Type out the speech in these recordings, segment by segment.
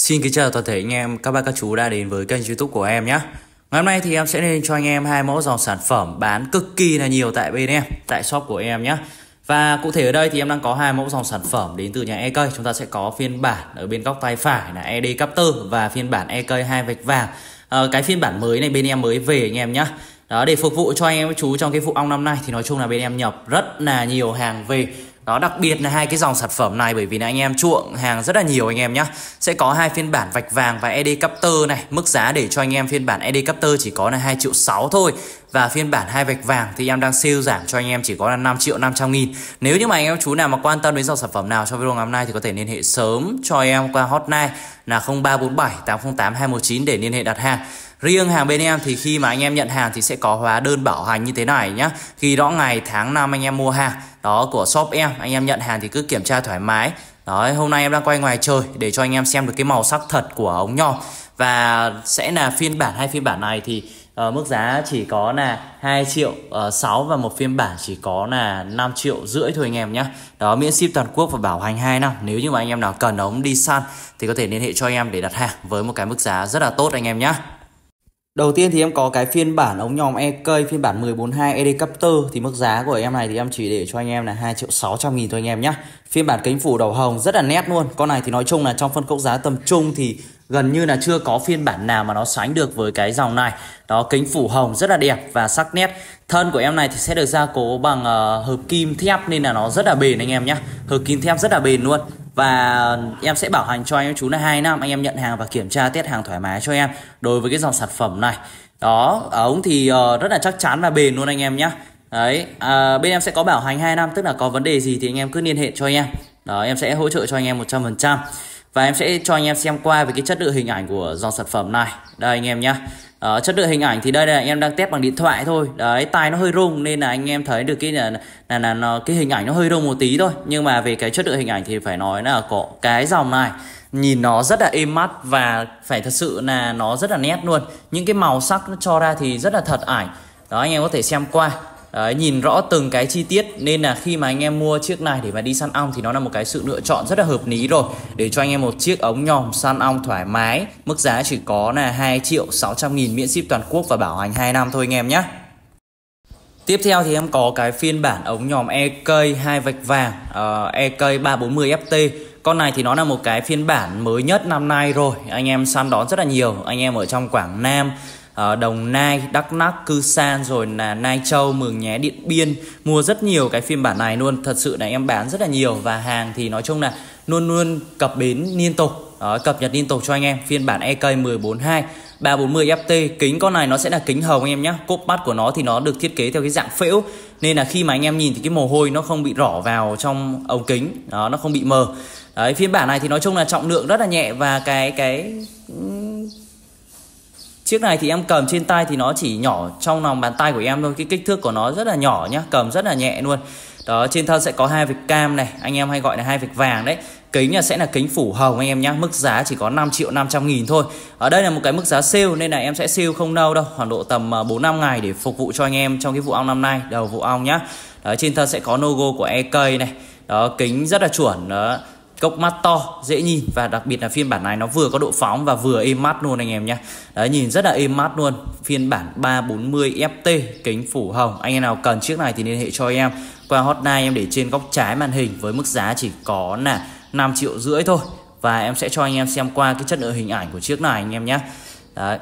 Xin kính chào toàn thể anh em, các bác các chú đã đến với kênh youtube của em nhé Ngày hôm nay thì em sẽ lên cho anh em hai mẫu dòng sản phẩm bán cực kỳ là nhiều tại bên em, tại shop của em nhé Và cụ thể ở đây thì em đang có hai mẫu dòng sản phẩm đến từ nhà EK Chúng ta sẽ có phiên bản ở bên góc tay phải là ED Capter và phiên bản EK hai vạch vàng à, Cái phiên bản mới này bên em mới về anh em nhé đó để phục vụ cho anh em chú trong cái vụ ong năm nay thì nói chung là bên em nhập rất là nhiều hàng về đó đặc biệt là hai cái dòng sản phẩm này bởi vì là anh em chuộng hàng rất là nhiều anh em nhé sẽ có hai phiên bản vạch vàng và ED Capter này mức giá để cho anh em phiên bản ED Capter chỉ có là 2 triệu 6 thôi và phiên bản hai vạch vàng thì em đang siêu giảm cho anh em chỉ có là 5 triệu 500 nghìn nếu như mà anh em chú nào mà quan tâm đến dòng sản phẩm nào trong video ngày hôm nay thì có thể liên hệ sớm cho em qua hotline là 0347 808 219 để liên hệ đặt hàng Riêng hàng bên em thì khi mà anh em nhận hàng thì sẽ có hóa đơn bảo hành như thế này nhá. Khi đó ngày tháng năm anh em mua hàng đó của shop em, anh em nhận hàng thì cứ kiểm tra thoải mái. đó hôm nay em đang quay ngoài trời để cho anh em xem được cái màu sắc thật của ống nhòm và sẽ là phiên bản hai phiên bản này thì uh, mức giá chỉ có là 2 triệu ờ, uh, 6 và một phiên bản chỉ có là 5 triệu rưỡi thôi anh em nhé đó miễn ship toàn quốc và bảo hành 2 năm nếu như mà anh em nào cần ống đi săn thì có thể liên hệ cho anh em để đặt hàng với một cái mức giá rất là tốt anh em nhé Đầu tiên thì em có cái phiên bản ống nhòm EK phiên bản 142 ED Capter thì mức giá của em này thì em chỉ để cho anh em là 2 triệu 600 nghìn thôi anh em nhé. Phiên bản kính phủ đầu hồng rất là nét luôn. Con này thì nói chung là trong phân khúc giá tầm trung thì gần như là chưa có phiên bản nào mà nó sánh được với cái dòng này. Đó kính phủ hồng rất là đẹp và sắc nét. Thân của em này thì sẽ được gia cố bằng uh, hợp kim thép nên là nó rất là bền anh em nhé. Hợp kim thép rất là bền luôn và em sẽ bảo hành cho anh em chú là hai năm anh em nhận hàng và kiểm tra test hàng thoải mái cho em đối với cái dòng sản phẩm này đó ống thì uh, rất là chắc chắn và bền luôn anh em nhé đấy à, bên em sẽ có bảo hành 2 năm tức là có vấn đề gì thì anh em cứ liên hệ cho anh em đó em sẽ hỗ trợ cho anh em 100% và em sẽ cho anh em xem qua về cái chất lượng hình ảnh của dòng sản phẩm này đây anh em nhá Ờ, chất lượng hình ảnh thì đây là anh em đang test bằng điện thoại thôi đấy tai nó hơi rung nên là anh em thấy được cái là là, là nó, cái hình ảnh nó hơi rung một tí thôi nhưng mà về cái chất lượng hình ảnh thì phải nói là có cái dòng này nhìn nó rất là êm mắt và phải thật sự là nó rất là nét luôn những cái màu sắc nó cho ra thì rất là thật ảnh đó anh em có thể xem qua Đấy, nhìn rõ từng cái chi tiết nên là khi mà anh em mua chiếc này để mà đi săn ong thì nó là một cái sự lựa chọn rất là hợp lý rồi để cho anh em một chiếc ống nhòm săn ong thoải mái mức giá chỉ có là 2 triệu 600 nghìn miễn ship toàn quốc và bảo hành 2 năm thôi anh em nhé Tiếp theo thì em có cái phiên bản ống nhòm EK hai vạch vàng uh, EK 340 FT con này thì nó là một cái phiên bản mới nhất năm nay rồi anh em săn đón rất là nhiều anh em ở trong Quảng Nam Ờ, Đồng Nai, Đắk Lắk, Cư San rồi là Nai Châu, Mường Nhé, Điện Biên mua rất nhiều cái phiên bản này luôn. Thật sự là em bán rất là nhiều và hàng thì nói chung là luôn luôn cập bến liên tục, đó, cập nhật liên tục cho anh em phiên bản EK 142 340 FT kính con này nó sẽ là kính hồng anh em nhé cốp mắt của nó thì nó được thiết kế theo cái dạng phễu nên là khi mà anh em nhìn thì cái mồ hôi nó không bị rỏ vào trong ống kính đó nó không bị mờ đấy phiên bản này thì nói chung là trọng lượng rất là nhẹ và cái cái Chiếc này thì em cầm trên tay thì nó chỉ nhỏ trong lòng bàn tay của em thôi Cái kích thước của nó rất là nhỏ nhá, cầm rất là nhẹ luôn Đó, trên thân sẽ có hai vạch cam này, anh em hay gọi là hai vạch vàng đấy Kính là sẽ là kính phủ hồng anh em nhá Mức giá chỉ có 5 triệu 500 nghìn thôi Ở đây là một cái mức giá sale Nên là em sẽ sale không lâu đâu Khoảng độ tầm 4 à, năm ngày để phục vụ cho anh em Trong cái vụ ong năm nay Đầu vụ ong nhá Đó, Trên thân sẽ có logo của EK này Đó, kính rất là chuẩn Đó cốc mắt to dễ nhìn và đặc biệt là phiên bản này nó vừa có độ phóng và vừa êm mát luôn anh em nhé đấy nhìn rất là êm mát luôn phiên bản 340 FT kính phủ hồng anh em nào cần chiếc này thì liên hệ cho em qua hotline em để trên góc trái màn hình với mức giá chỉ có là 5 triệu rưỡi thôi và em sẽ cho anh em xem qua cái chất lượng hình ảnh của chiếc này anh em nhé đấy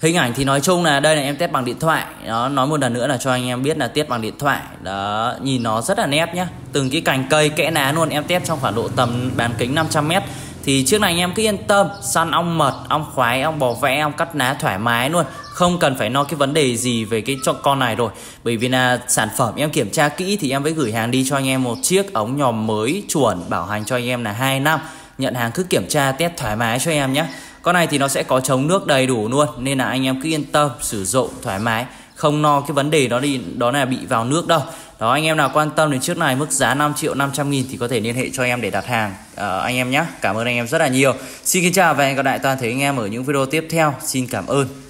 hình ảnh thì nói chung là đây là em test bằng điện thoại nó nói một lần nữa là cho anh em biết là test bằng điện thoại đó nhìn nó rất là nét nhá từng cái cành cây kẽ ná luôn em test trong khoảng độ tầm bán kính 500 mét thì trước này anh em cứ yên tâm săn ong mật ong khoái ong bò vẽ ong cắt ná thoải mái luôn không cần phải lo cái vấn đề gì về cái cho con này rồi bởi vì là sản phẩm em kiểm tra kỹ thì em mới gửi hàng đi cho anh em một chiếc ống nhòm mới chuẩn bảo hành cho anh em là 2 năm nhận hàng cứ kiểm tra test thoải mái cho em nhé con này thì nó sẽ có chống nước đầy đủ luôn nên là anh em cứ yên tâm sử dụng thoải mái không lo no cái vấn đề đó đi đó là bị vào nước đâu đó anh em nào quan tâm đến chiếc này mức giá 5 triệu 500 nghìn thì có thể liên hệ cho em để đặt hàng à, anh em nhé Cảm ơn anh em rất là nhiều Xin kính chào và hẹn gặp lại toàn thể anh em ở những video tiếp theo Xin cảm ơn